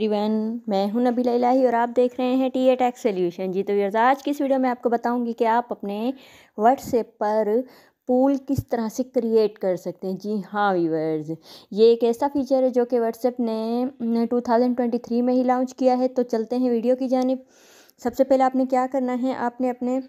रिवैन मैं हूं नबीला इलाही और आप देख रहे हैं टी ए टैक्स सोल्यूशन जी तो व्यर्स आज की इस वीडियो में आपको बताऊंगी कि आप अपने व्हाट्सएप पर पूल किस तरह से क्रिएट कर सकते हैं जी हाँ व्यूवर्स ये एक ऐसा फीचर है जो कि व्हाट्सएप ने 2023 में ही लॉन्च किया है तो चलते हैं वीडियो की जानब सबसे पहले आपने क्या करना है आपने अपने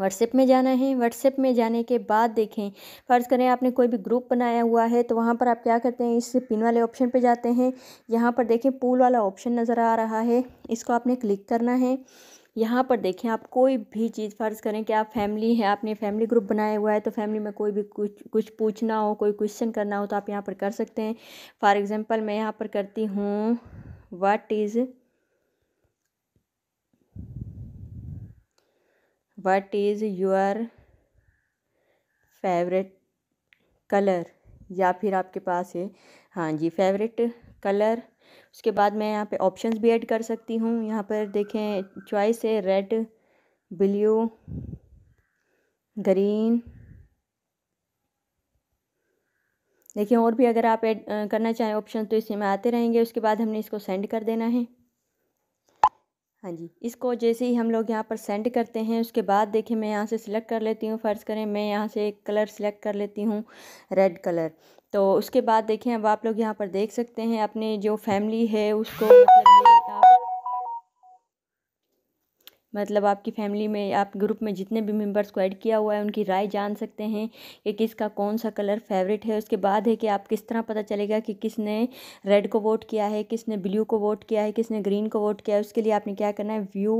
व्हाट्सएप में जाना है व्हाट्सएप में जाने के बाद देखें फ़र्ज़ करें आपने कोई भी ग्रुप बनाया हुआ है तो वहाँ पर आप क्या करते हैं इस पिन वाले ऑप्शन पे जाते हैं यहाँ पर देखें पूल वाला ऑप्शन नज़र आ रहा है इसको आपने क्लिक करना है यहाँ पर देखें आप कोई भी चीज़ फ़र्ज़ करें कि आप फैमिली है आपने फैमिली ग्रुप बनाया हुआ है तो फैमिली में कोई भी कुछ कुछ पूछना हो कोई क्वेश्चन करना हो तो आप यहाँ पर कर सकते हैं फॉर एग्ज़ाम्पल मैं यहाँ पर करती हूँ what is what is your favourite colour या फिर आपके पास है हाँ जी फेवरेट कलर उसके बाद मैं यहाँ पे ऑप्शंस भी ऐड कर सकती हूँ यहाँ पर देखें चॉइस है रेड ब्लू ग्रीन देखिए और भी अगर आप ऐड करना चाहें ऑप्शन तो इसमें आते रहेंगे उसके बाद हमने इसको सेंड कर देना है हाँ जी इसको जैसे ही हम लोग यहाँ पर सेंड करते हैं उसके बाद देखिए मैं यहाँ से सिलेक्ट कर लेती हूँ फ़र्ज़ करें मैं यहाँ से एक कलर सिलेक्ट कर लेती हूँ रेड कलर तो उसके बाद देखें अब आप लोग यहाँ पर देख सकते हैं अपने जो फैमिली है उसको मतलब मतलब आपकी फ़ैमिली में आप ग्रुप में जितने भी मेंबर्स को ऐड किया हुआ है उनकी राय जान सकते हैं कि किसका कौन सा कलर फेवरेट है उसके बाद है कि आप किस तरह पता चलेगा कि किसने रेड को वोट किया है किसने ब्लू को वोट किया है किसने ग्रीन को वोट किया है उसके लिए आपने क्या करना है व्यू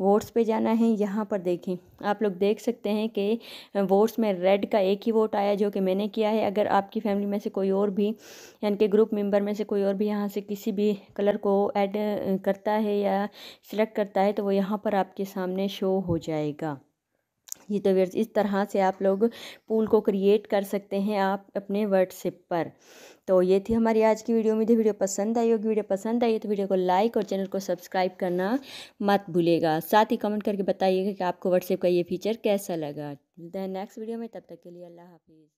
वोट्स पर जाना है यहाँ पर देखें आप लोग देख सकते हैं कि वोट्स में रेड का एक ही वोट आया जो कि मैंने किया है अगर आपकी फ़ैमिली में से कोई और भी यानी कि ग्रुप मेम्बर में से कोई और भी यहाँ से किसी भी कलर को ऐड करता है या सिलेक्ट करता है तो वो यहाँ पर आप आपके सामने शो हो जाएगा ये तो व्यर्स इस तरह से आप लोग पूल को क्रिएट कर सकते हैं आप अपने व्हाट्सएप पर तो ये थी हमारी आज की वीडियो मुझे वीडियो पसंद आई होगी वीडियो पसंद आई तो वीडियो को लाइक और चैनल को सब्सक्राइब करना मत भूलेगा साथ ही कमेंट करके बताइएगा कि आपको व्हाट्सएप का ये फीचर कैसा लगा नेक्स्ट वीडियो में तब तक के लिए अल्लाह हाफिज़